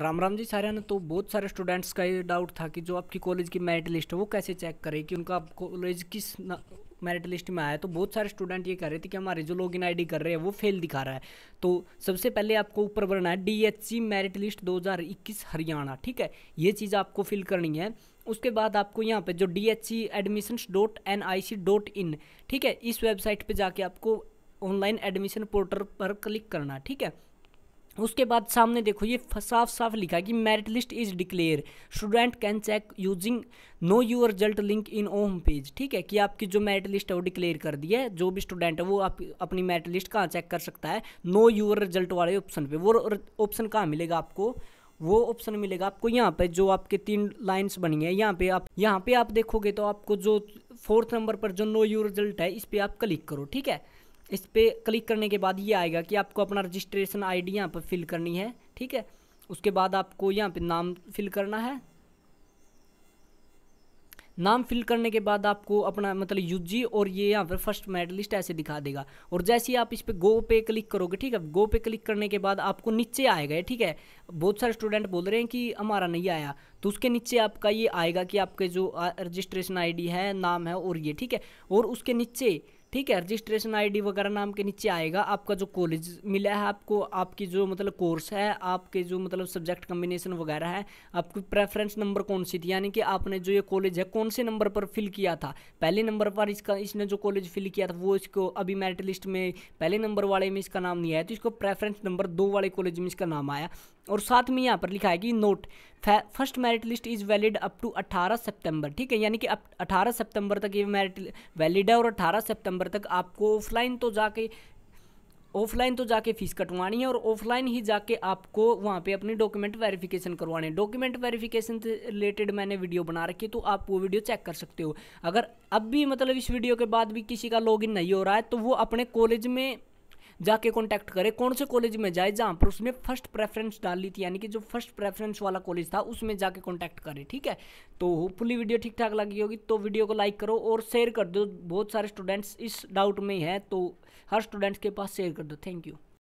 राम राम जी सारे ने तो बहुत सारे स्टूडेंट्स का ये डाउट था कि जो आपकी कॉलेज की मेरिट लिस्ट है वो कैसे चेक करें कि उनका कॉलेज किस मेरिट लिस्ट में आया तो बहुत सारे स्टूडेंट ये कह रहे थे कि हमारे जो इन आई कर रहे हैं वो फेल दिखा रहा है तो सबसे पहले आपको ऊपर बढ़ना है डीएचसी मेरिट लिस्ट 2021 हरियाणा ठीक है ये चीज़ आपको फिल करनी है उसके बाद आपको यहाँ पे जो D H C admissions dot N I C dot in ठीक है इस वेबसाइट पर जाके आपको ऑनलाइन एडमिशन पोर्टल पर क्लिक करना ठीक है उसके बाद सामने देखो ये साफ साफ लिखा कि merit list is declare student can check using know your result link in home page ठीक है कि आपकी जो मेरिट लिस्ट है वो डिक्लेयर कर दी है जो भी स्टूडेंट है वो आप अपनी मेरिट लिस्ट कहाँ चेक कर सकता है नो यू रिजल्ट वाले ऑप्शन पे वो ऑप्शन कहाँ मिलेगा आपको वो ऑप्शन मिलेगा आपको यहाँ पे जो आपके तीन लाइंस बनी है यहाँ पे आप यहाँ पे आप देखोगे तो आपको जो फोर्थ नंबर पर जो नो यू रिजल्ट है इस पर आप क्लिक करो ठीक है इस पर क्लिक करने के बाद ये आएगा कि आपको अपना रजिस्ट्रेशन आई डी यहाँ पर फिल करनी है ठीक है उसके बाद आपको यहाँ पर नाम फिल करना है नाम फिल करने के बाद आपको अपना मतलब यूजी और ये यहाँ पर फर्स्ट मेडलिस्ट ऐसे दिखा देगा और जैसे ही आप इस पर गो पे क्लिक करोगे ठीक है गो पे क्लिक करने के बाद आपको नीचे आएगा ठीक है बहुत सारे स्टूडेंट बोल रहे हैं कि हमारा नहीं आया तो उसके नीचे आपका ये आएगा कि आपके जो रजिस्ट्रेशन आईडी है नाम है और ये ठीक है और उसके नीचे ठीक है रजिस्ट्रेशन आईडी वगैरह नाम के नीचे आएगा आपका जो कॉलेज मिला है आपको आपकी जो मतलब कोर्स है आपके जो मतलब सब्जेक्ट कम्बिनेशन वगैरह है आपकी प्रेफरेंस नंबर कौन सी थी यानी कि आपने जो ये कॉलेज है कौन से नंबर पर फिल किया था पहले नंबर पर इसका इसने जो कॉलेज फिल किया था वो इसको अभी मेरिट लिस्ट में पहले नंबर वाले में इसका नाम नहीं आया तो इसको प्रेफरेंस नंबर दो वाले कॉलेज में इसका नाम आया और साथ में यहाँ पर लिखा है कि note first merit list is valid up to 18 सितंबर ठीक है यानी कि अठारह 18 सितंबर तक ये मेरिट वैलिड है और 18 सितंबर नंबर तक आपको ऑफलाइन तो जाके ऑफलाइन तो जाके फ़ीस कटवानी है और ऑफलाइन ही जाके आपको वहाँ पे अपनी डॉक्यूमेंट वेरिफिकेशन करवाने है डॉक्यूमेंट वेरिफिकेशन से रिलेटेड मैंने वीडियो बना रखी है तो आप वो वीडियो चेक कर सकते हो अगर अब भी मतलब इस वीडियो के बाद भी किसी का लॉगिन नहीं हो रहा है तो वो अपने कॉलेज में जाके कॉन्टैक्ट करे कौन से कॉलेज में जाए जहाँ पर उसने फर्स्ट प्रेफरेंस डाल ली थी यानी कि जो फर्स्ट प्रेफरेंस वाला कॉलेज था उसमें जाके कॉन्टैक्ट करे ठीक है तो होपफुली वीडियो ठीक ठाक लगी होगी तो वीडियो को लाइक करो और शेयर कर दो बहुत सारे स्टूडेंट्स इस डाउट में ही है तो हर स्टूडेंट्स के पास शेयर कर दो थैंक यू